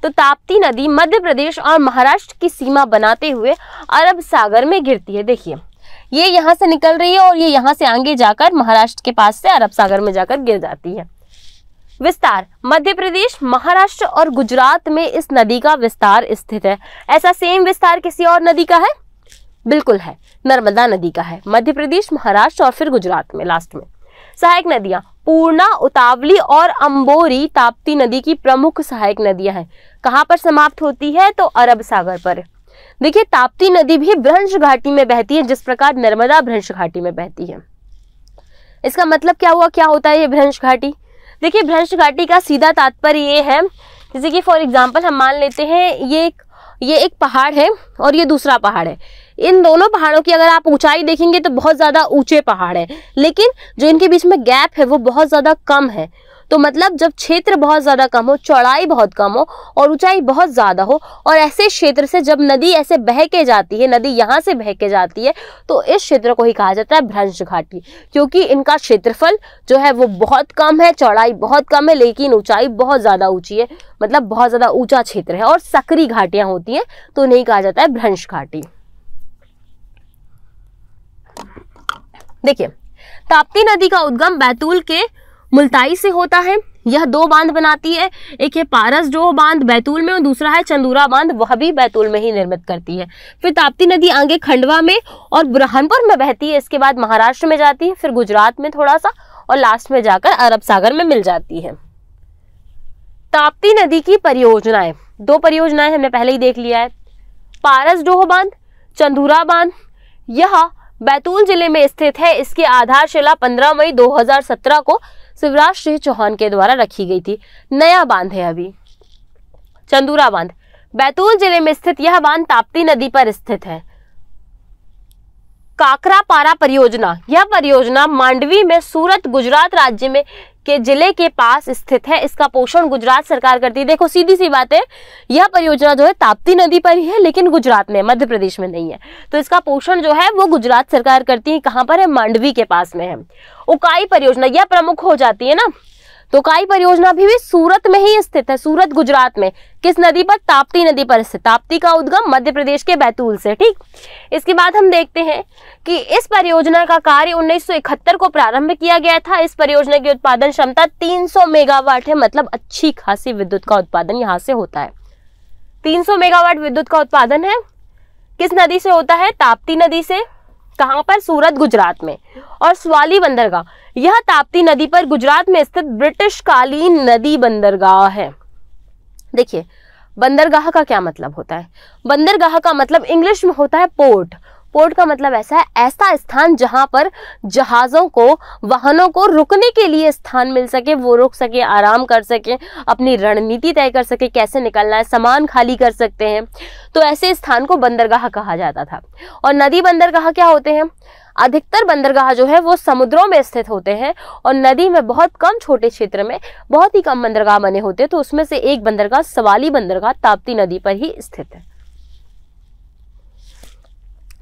तो ताप्ती नदी मध्य प्रदेश और महाराष्ट्र की सीमा बनाते हुए अरब सागर में गिरती है देखिए ये यहाँ से निकल रही है और ये यहाँ से आगे जाकर महाराष्ट्र के पास से अरब सागर में जाकर गिर जाती है विस्तार मध्य प्रदेश महाराष्ट्र और गुजरात में इस नदी का विस्तार स्थित है ऐसा सेम विस्तार किसी और नदी का है बिल्कुल है नर्मदा नदी का है मध्य प्रदेश महाराष्ट्र और फिर गुजरात में लास्ट में सहायक नदियां पूर्णा उतावली और अंबोरी ताप्ती नदी की प्रमुख सहायक नदियां हैं कहाँ पर समाप्त होती है तो अरब सागर पर देखिए ताप्ती नदी भी भ्रंश घाटी में बहती है जिस प्रकार नर्मदा भ्रंश घाटी में बहती है इसका मतलब क्या हुआ क्या होता है ये भ्रंश घाटी देखिए भ्रष्ट घाटी का सीधा तात्पर्य ये है जैसे कि फॉर एग्जाम्पल हम मान लेते हैं ये एक ये एक पहाड़ है और ये दूसरा पहाड़ है इन दोनों पहाड़ों की अगर आप ऊंचाई देखेंगे तो बहुत ज़्यादा ऊंचे पहाड़ है लेकिन जो इनके बीच में गैप है वो बहुत ज़्यादा कम है तो मतलब जब क्षेत्र बहुत ज़्यादा कम हो चौड़ाई बहुत कम हो और ऊंचाई बहुत ज़्यादा हो और ऐसे क्षेत्र से जब नदी ऐसे बह के जाती है नदी यहाँ से बह के जाती है तो इस क्षेत्र को ही कहा जाता है भ्रंश घाटी क्योंकि इनका क्षेत्रफल जो है वो बहुत कम है चौड़ाई बहुत कम है लेकिन ऊंचाई बहुत ज़्यादा ऊंची है मतलब बहुत ज़्यादा ऊंचा क्षेत्र है और सकरी घाटियाँ होती हैं तो उन्हें कहा जाता है भ्रंश घाटी देखिए ताप्ती नदी का उद्गम बैतूल के मुल्ताई से होता है यह दो बांध बनाती है एक है पारस जो बांध बैतूल में और दूसरा है चंदूरा बांध वह भी बैतूल में ही निर्मित करती है फिर ताप्ती नदी आगे खंडवा में और बुरहानपुर में बहती है इसके बाद महाराष्ट्र में जाती है फिर गुजरात में थोड़ा सा और लास्ट में जाकर अरब सागर में मिल जाती है ताप्ती नदी की परियोजनाएं दो परियोजनाएं हमने पहले ही देख लिया है पारस डोह बांध चंदूरा बांध यह बैतूल जिले में स्थित है इसकी आधारशिला 15 मई 2017 को शिवराज सिंह चौहान के द्वारा रखी गई थी नया बांध है अभी चंदूरा बांध बैतूल जिले में स्थित यह बांध ताप्ती नदी पर स्थित है काकरा पारा परियोजना यह परियोजना मांडवी में सूरत गुजरात राज्य में के जिले के पास स्थित है इसका पोषण गुजरात सरकार करती है देखो सीधी सी बात है यह परियोजना जो है ताप्ती नदी पर ही है लेकिन गुजरात में मध्य प्रदेश में नहीं है तो इसका पोषण जो है वो गुजरात सरकार करती है कहाँ पर है मांडवी के पास में है उकाई परियोजना यह प्रमुख हो जाती है ना तोकाई परियोजना अभी भी सूरत में ही स्थित है सूरत गुजरात में किस नदी पर ताप्ती नदी पर स्थित ताप्ती का उद्गम मध्य प्रदेश के बैतूल से ठीक इसके बाद हम देखते हैं कि इस परियोजना का कार्य 1971 को प्रारंभ किया गया था इस परियोजना की उत्पादन क्षमता 300 मेगावाट है मतलब अच्छी खासी विद्युत का उत्पादन यहाँ से होता है तीन मेगावाट विद्युत का उत्पादन है किस नदी से होता है ताप्ती नदी से कहाँ पर सूरत गुजरात में और स्वाली बंदरगाह यह ताप्ती नदी पर गुजरात में स्थित ब्रिटिश कालीन नदी बंदरगाह है देखिए बंदरगाह का क्या मतलब होता है बंदरगाह का मतलब इंग्लिश में होता है पोर्ट पोर्ट का मतलब ऐसा है ऐसा स्थान जहां पर जहाज़ों को वाहनों को रुकने के लिए स्थान मिल सके वो रुक सके आराम कर सके अपनी रणनीति तय कर सके कैसे निकलना है सामान खाली कर सकते हैं तो ऐसे स्थान को बंदरगाह कहा जाता था और नदी बंदरगाह क्या होते हैं अधिकतर बंदरगाह जो है वो समुद्रों में स्थित होते हैं और नदी में बहुत कम छोटे क्षेत्र में बहुत ही कम बंदरगाह बने होते हैं तो उसमें से एक बंदरगाह सवाली बंदरगाह ताप्ती नदी पर ही स्थित है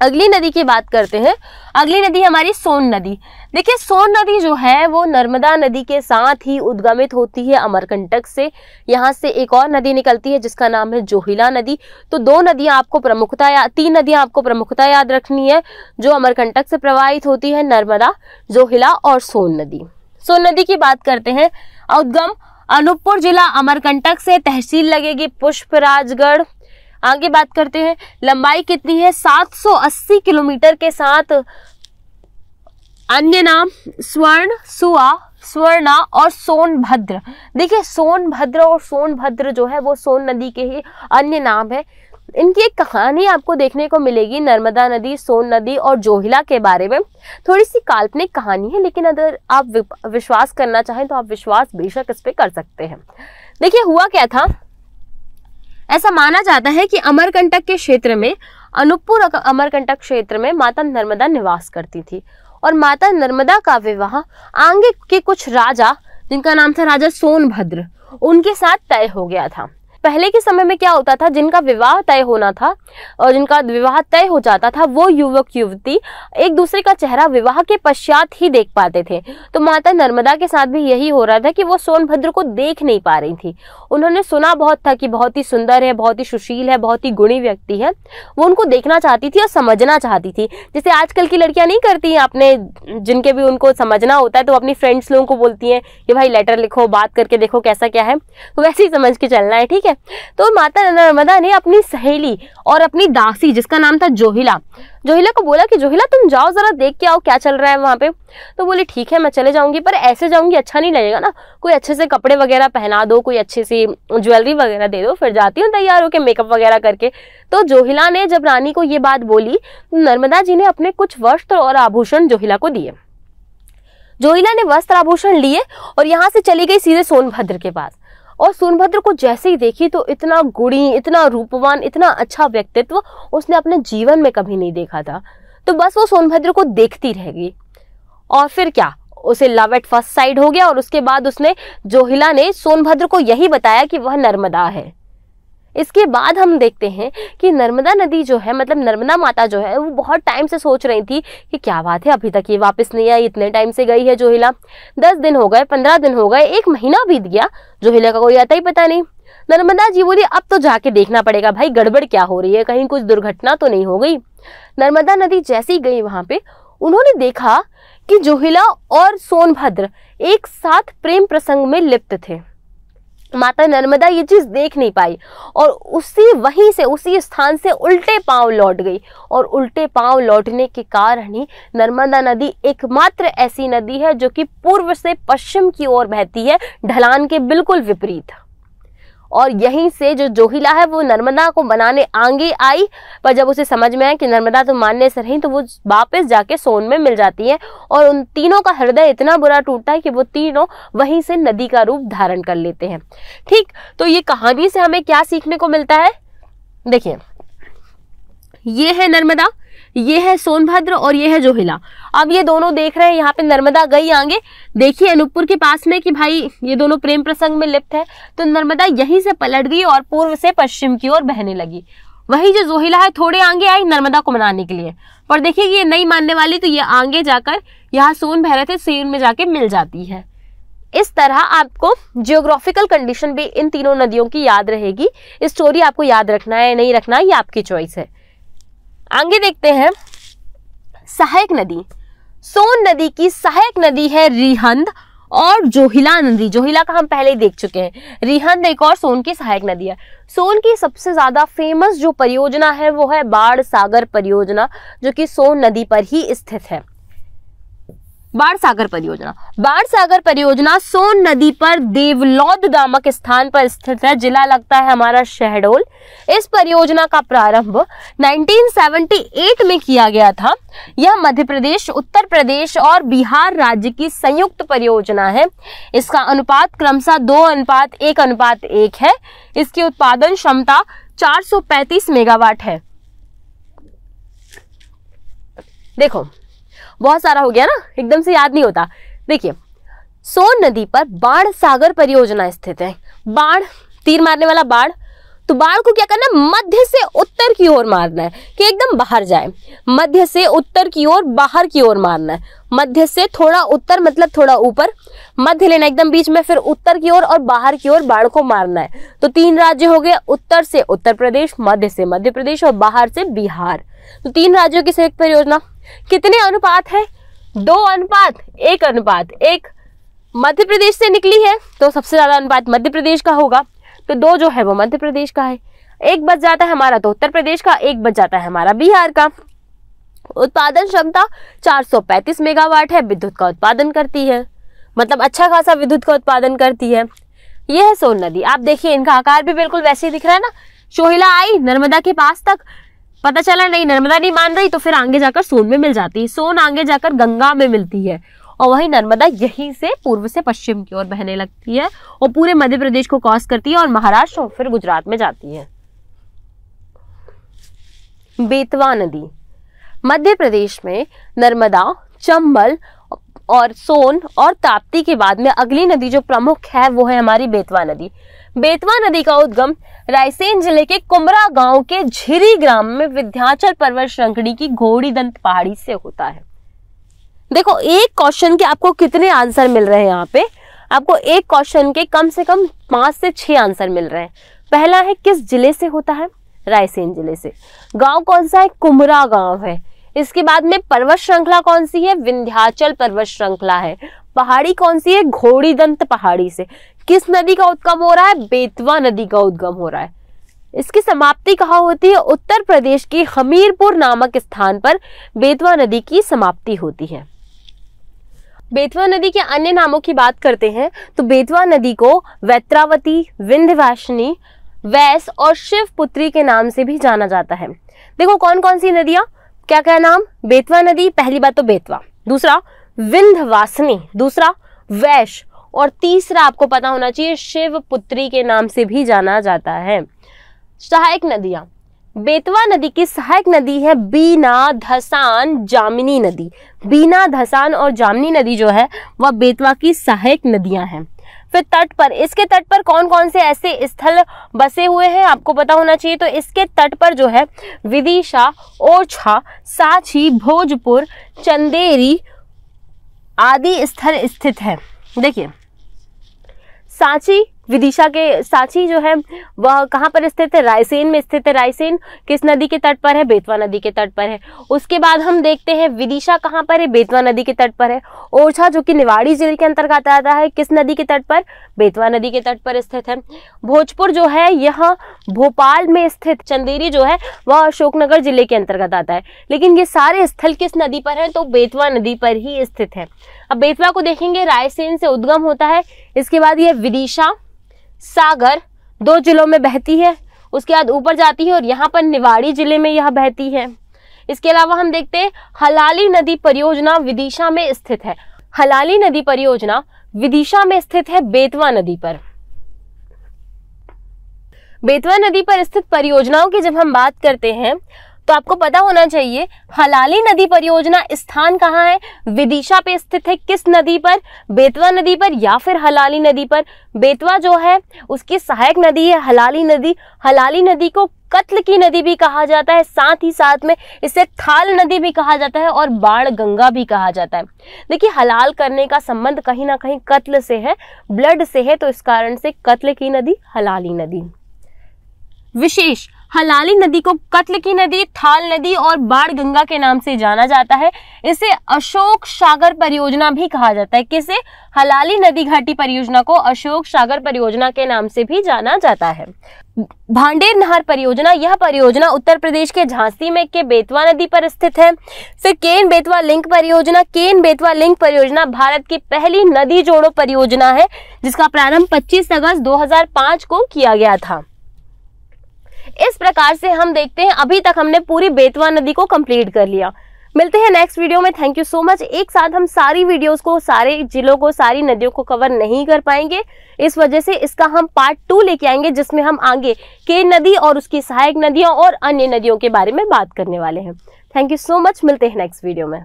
अगली नदी की बात करते हैं अगली नदी हमारी सोन नदी देखिए सोन नदी जो है वो नर्मदा नदी के साथ ही उद्गमित होती है अमरकंटक से यहाँ से एक और नदी निकलती है जिसका नाम है जोहिला नदी तो दो नदियाँ आपको प्रमुखता या तीन नदियाँ आपको प्रमुखता याद रखनी है जो अमरकंटक से प्रवाहित होती है नर्मदा जोहिला और सोन नदी सोन नदी की बात करते हैं उद्गम अनूपपुर जिला अमरकंटक से तहसील लगेगी पुष्पराजगढ़ आगे बात करते हैं लंबाई कितनी है 780 किलोमीटर के साथ अन्य नाम स्वर्ण सुआ स्वर्णा और सोनभद्र देखिए सोनभद्र और सोनभद्र जो है वो सोन नदी के ही अन्य नाम है इनकी एक कहानी आपको देखने को मिलेगी नर्मदा नदी सोन नदी और जोहिला के बारे में थोड़ी सी काल्पनिक कहानी है लेकिन अगर आप विश्वास करना चाहें तो आप विश्वास बेशक इस पर कर सकते हैं देखिए हुआ क्या था ऐसा माना जाता है कि अमरकंटक के क्षेत्र में अनुपुर अमरकंटक क्षेत्र में माता नर्मदा निवास करती थी और माता नर्मदा का विवाह आंगे के कुछ राजा जिनका नाम था राजा सोनभद्र उनके साथ तय हो गया था पहले के समय में क्या होता था जिनका विवाह तय होना था और जिनका विवाह तय हो जाता था वो युवक युवती एक दूसरे का चेहरा विवाह के पश्चात ही देख पाते थे तो माता नर्मदा के साथ भी यही हो रहा था कि वो सोनभद्र को देख नहीं पा रही थी उन्होंने सुना बहुत था कि बहुत ही सुंदर है बहुत ही सुशील है बहुत ही गुणी व्यक्ति है वो उनको देखना चाहती थी और समझना चाहती थी जैसे आजकल की लड़कियां नहीं करती हैं अपने जिनके भी उनको समझना होता है तो अपनी फ्रेंड्स लोगों को बोलती हैं कि भाई लेटर लिखो बात करके देखो कैसा क्या है तो वैसे ही समझ के चलना है ठीक है है तो माता नर्मदा ने अपनी सहेली और अपनी दासी जिसका नाम था जोहिला जोहिला को बोला कि जोहिला तुम जाओ ज़रा देख के आओ क्या चल रहा है वहाँ पे तो बोली ठीक है मैं चले जाऊँगी पर ऐसे जाऊँगी अच्छा नहीं लगेगा ना कोई अच्छे से कपड़े वगैरह पहना दो कोई अच्छी सी ज्वेलरी वगैरह दे दो फिर जाती हूँ तैयार होकर मेकअप वगैरह करके तो जोहिला ने जब रानी को ये बात बोली तो नर्मदा जी ने अपने कुछ वस्त्र और आभूषण जोहिला को दिए जोहिला ने वस्त्र आभूषण लिए और यहाँ से चली गई सीधे सोनभद्र के पास और सोनभद्र को जैसे ही देखी तो इतना गुड़ी इतना रूपवान इतना अच्छा व्यक्तित्व उसने अपने जीवन में कभी नहीं देखा था तो बस वो सोनभद्र को देखती रह गई और फिर क्या उसे लव एट फर्स्ट साइड हो गया और उसके बाद उसने जोहिला ने सोनभद्र को यही बताया कि वह नर्मदा है इसके बाद हम देखते हैं कि नर्मदा नदी जो है मतलब नर्मदा माता जो है वो बहुत टाइम से सोच रही थी कि क्या बात है अभी तक ये वापस नहीं आई इतने टाइम से गई है जोहिला दस दिन हो गए पंद्रह दिन हो गए एक महीना बीत गया जोहिला का कोई आता ही पता नहीं नर्मदा जी बोली अब तो जाके देखना पड़ेगा भाई गड़बड़ क्या हो रही है कहीं कुछ दुर्घटना तो नहीं हो गई नर्मदा नदी जैसी गई वहां पे उन्होंने देखा कि जोहिला और सोनभद्र एक साथ प्रेम प्रसंग में लिप्त थे माता नर्मदा ये चीज़ देख नहीं पाई और उसी वहीं से उसी स्थान से उल्टे पांव लौट गई और उल्टे पांव लौटने के कारण ही नर्मदा नदी एकमात्र ऐसी नदी है जो कि पूर्व से पश्चिम की ओर बहती है ढलान के बिल्कुल विपरीत और यहीं से जो जोहिला है वो नर्मदा को बनाने आगे आई पर जब उसे समझ में आया कि नर्मदा तो मानने से रही तो वो वापस जाके सोन में मिल जाती है और उन तीनों का हृदय इतना बुरा टूटता है कि वो तीनों वहीं से नदी का रूप धारण कर लेते हैं ठीक तो ये कहानी से हमें क्या सीखने को मिलता है देखिए ये है नर्मदा ये है सोनभद्र और ये है जोहिला अब ये दोनों देख रहे हैं यहाँ पे नर्मदा गई आगे देखिए अनूपपुर के पास में कि भाई ये दोनों प्रेम प्रसंग में लिप्त है तो नर्मदा यहीं से पलट गई और पूर्व से पश्चिम की ओर बहने लगी वही जो जोहिला है थोड़े आगे आई नर्मदा को मनाने के लिए पर देखिए ये नहीं मानने वाली तो ये आगे जाकर यहाँ सोन बह रहे थे सीन में जाके मिल जाती है इस तरह आपको जियोग्राफिकल कंडीशन भी इन तीनों नदियों की याद रहेगी स्टोरी आपको याद रखना है नहीं रखना ये आपकी चॉइस है आगे देखते हैं सहायक नदी सोन नदी की सहायक नदी है रिहंद और जोहिला नदी जोहिला का हम पहले ही देख चुके हैं रिहंद एक और सोन की सहायक नदी है सोन की सबसे ज़्यादा फेमस जो परियोजना है वो है बाढ़ सागर परियोजना जो कि सोन नदी पर ही स्थित है बाढ़ सागर परियोजना बाढ़ सागर परियोजना सोन नदी पर देवलौद नामक स्थान पर स्थित है जिला लगता है हमारा शहडोल इस परियोजना का प्रारंभ 1978 में किया गया था यह मध्य प्रदेश उत्तर प्रदेश और बिहार राज्य की संयुक्त परियोजना है इसका अनुपात क्रमशः दो अनुपात एक अनुपात एक है इसकी उत्पादन क्षमता चार मेगावाट है देखो बहुत सारा हो गया ना एकदम से याद नहीं होता देखिए सोन नदी पर बाढ़ सागर परियोजना स्थित है बाढ़ तीर मारने वाला बाढ़ तो बाढ़ को क्या करना है मध्य से उत्तर की ओर मारना है कि एकदम बाहर जाए मध्य से उत्तर की ओर बाहर की ओर मारना है मध्य से थोड़ा उत्तर मतलब थोड़ा ऊपर मध्य लेना एकदम बीच में फिर उत्तर की ओर और बाहर की ओर बाढ़ को मारना है तो तीन राज्य हो गए उत्तर से उत्तर प्रदेश मध्य से मध्य प्रदेश और बाहर से बिहार तो तीन राज्यों की संयुक्त परियोजना कितने अनुपात है दो अनुपात एक अनुपात एक मध्य प्रदेश से निकली है तो सबसे ज़्यादा अनुपात मध्य प्रदेश का होगा तो दो जो है वो मध्य प्रदेश का है एक बच जाता है हमारा तो उत्तर प्रदेश का एक बच जाता है हमारा बिहार का उत्पादन क्षमता 435 मेगावाट है विद्युत का उत्पादन करती है मतलब अच्छा खासा विद्युत का उत्पादन करती है यह है सोन नदी आप देखिए इनका आकार भी बिल्कुल वैसे ही दिख रहा है ना शोहिला आई नर्मदा के पास तक पता चला नहीं नर्मदा नहीं मान रही तो फिर आगे जाकर सोन में मिल जाती है सोन आगे जाकर गंगा में मिलती है और वही नर्मदा यहीं से पूर्व से पश्चिम की ओर बहने लगती है और पूरे मध्य प्रदेश को क्रॉस करती है और महाराष्ट्र और फिर गुजरात में जाती है बेतवा नदी मध्य प्रदेश में नर्मदा चंबल और सोन और ताप्ती के बाद में अगली नदी जो प्रमुख है वो है हमारी बेतवा नदी बेतवा नदी का उद्गम रायसेन जिले के कुमरा गांव के झिरी ग्राम में विध्याचल पर्वत श्रृंखड़ी की घोड़ी दंत पहाड़ी से होता है देखो एक क्वेश्चन के आपको कितने आंसर मिल रहे हैं यहाँ पे आपको एक क्वेश्चन के कम से कम पांच से छह आंसर मिल रहे हैं पहला है किस जिले से होता है रायसेन जिले से गांव कौन सा है कुमरा गांव है इसके बाद में पर्वत श्रृंखला कौन सी है विंध्याचल पर्वत श्रृंखला है पहाड़ी कौन सी है घोड़ी दंत पहाड़ी से किस नदी का उद्गम हो रहा है बेतवा नदी का उद्गम हो रहा है इसकी समाप्ति कहा होती है उत्तर प्रदेश की हमीरपुर नामक स्थान पर बेतवा नदी की समाप्ति होती है बेतवा नदी के अन्य नामों की बात करते हैं तो बेतवा नदी को वैत्रावती विंध्यवासिनी वैस और शिवपुत्री के नाम से भी जाना जाता है देखो कौन कौन सी नदियां क्या क्या नाम बेतवा नदी पहली बात तो बेतवा दूसरा विंध्यवासिनी दूसरा वैश और तीसरा आपको पता होना चाहिए शिवपुत्री के नाम से भी जाना जाता है सहायक नदियां बेतवा नदी की सहायक नदी है बीना धसान जामिनी नदी बीना धसान और जामिनी नदी जो है वह बेतवा की सहायक नदियां हैं फिर तट पर इसके तट पर कौन कौन से ऐसे स्थल बसे हुए हैं आपको पता होना चाहिए तो इसके तट पर जो है विदिशा ओरछा साछी भोजपुर चंदेरी आदि स्थल स्थित है देखिए सांची विदिशा के साची जो है वह कहाँ पर स्थित है रायसेन में स्थित है रायसेन किस नदी के तट पर है बेतवा नदी के तट पर है उसके बाद हम देखते हैं विदिशा कहाँ पर है बेतवा नदी के तट पर है ओरछा जो कि निवाड़ी जिले के अंतर्गत आता है किस नदी के तट पर बेतवा नदी के तट पर स्थित है भोजपुर जो है यह भोपाल में स्थित चंदेरी जो है वह अशोकनगर जिले के अंतर्गत आता है लेकिन ये सारे स्थल किस नदी पर है तो बेतवा नदी पर ही स्थित है अब बेतवा को देखेंगे रायसेन से उद्गम होता है इसके बाद ये विदिशा सागर दो जिलों में बहती है उसके बाद ऊपर जाती है और यहाँ पर निवाड़ी जिले में यह बहती है इसके अलावा हम देखते हैं हलाली नदी परियोजना विदिशा में स्थित है हलाली नदी परियोजना विदिशा में स्थित है बेतवा नदी पर बेतवा नदी पर स्थित परियोजनाओं की जब हम बात करते हैं तो आपको पता होना चाहिए हलाली नदी परियोजना स्थान कहाँ है विदिशा पे स्थित है किस नदी पर बेतवा नदी पर या फिर हलाली नदी पर बेतवा जो है उसकी सहायक नदी है हलाली नदी हलाली नदी को कत्ल की नदी भी कहा जाता है साथ ही साथ में इसे थाल नदी भी कहा जाता है और बाढ़ गंगा भी कहा जाता है देखिए हलाल करने का संबंध कहीं ना कहीं कत्ल से है ब्लड से है तो इस कारण से कत्ल की नदी हलाली नदी विशेष हलाली नदी को कत्ल की नदी थाल नदी और बाढ़ गंगा के नाम से जाना जाता है इसे अशोक सागर परियोजना भी कहा जाता है किसे हलाली नदी घाटी परियोजना को अशोक सागर परियोजना के नाम से भी जाना जाता है भांडेर नहर परियोजना यह परियोजना उत्तर प्रदेश के झांसी में के बेतवा नदी पर स्थित है फिर केन बेतवा लिंक परियोजना केन बेतवा लिंक परियोजना भारत की पहली नदी जोड़ो परियोजना है जिसका प्रारंभ 25 अगस्त 2005 को किया गया था इस प्रकार से हम देखते हैं अभी तक हमने पूरी बेतवा नदी को कंप्लीट कर लिया मिलते हैं नेक्स्ट वीडियो में थैंक यू सो मच एक साथ हम सारी वीडियोस को सारे जिलों को सारी नदियों को कवर नहीं कर पाएंगे इस वजह से इसका हम पार्ट टू लेके आएंगे जिसमें हम आगे के नदी और उसकी सहायक नदियों और अन्य नदियों के बारे में बात करने वाले हैं थैंक यू सो मच मिलते हैं नेक्स्ट वीडियो में